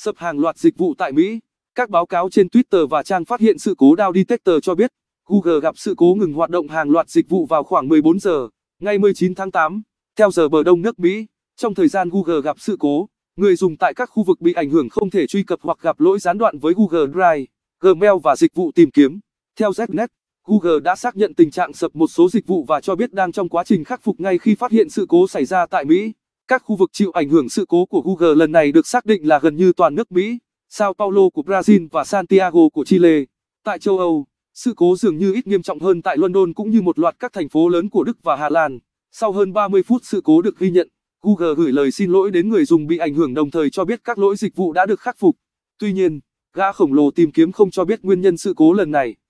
sập hàng loạt dịch vụ tại Mỹ. Các báo cáo trên Twitter và trang phát hiện sự cố Down Detector cho biết, Google gặp sự cố ngừng hoạt động hàng loạt dịch vụ vào khoảng 14 giờ, ngày 19 tháng 8, theo giờ bờ đông nước Mỹ. Trong thời gian Google gặp sự cố, người dùng tại các khu vực bị ảnh hưởng không thể truy cập hoặc gặp lỗi gián đoạn với Google Drive, Gmail và dịch vụ tìm kiếm. Theo Znet, Google đã xác nhận tình trạng sập một số dịch vụ và cho biết đang trong quá trình khắc phục ngay khi phát hiện sự cố xảy ra tại Mỹ. Các khu vực chịu ảnh hưởng sự cố của Google lần này được xác định là gần như toàn nước Mỹ, Sao Paulo của Brazil và Santiago của Chile. Tại châu Âu, sự cố dường như ít nghiêm trọng hơn tại London cũng như một loạt các thành phố lớn của Đức và Hà Lan. Sau hơn 30 phút sự cố được ghi nhận, Google gửi lời xin lỗi đến người dùng bị ảnh hưởng đồng thời cho biết các lỗi dịch vụ đã được khắc phục. Tuy nhiên, gã khổng lồ tìm kiếm không cho biết nguyên nhân sự cố lần này.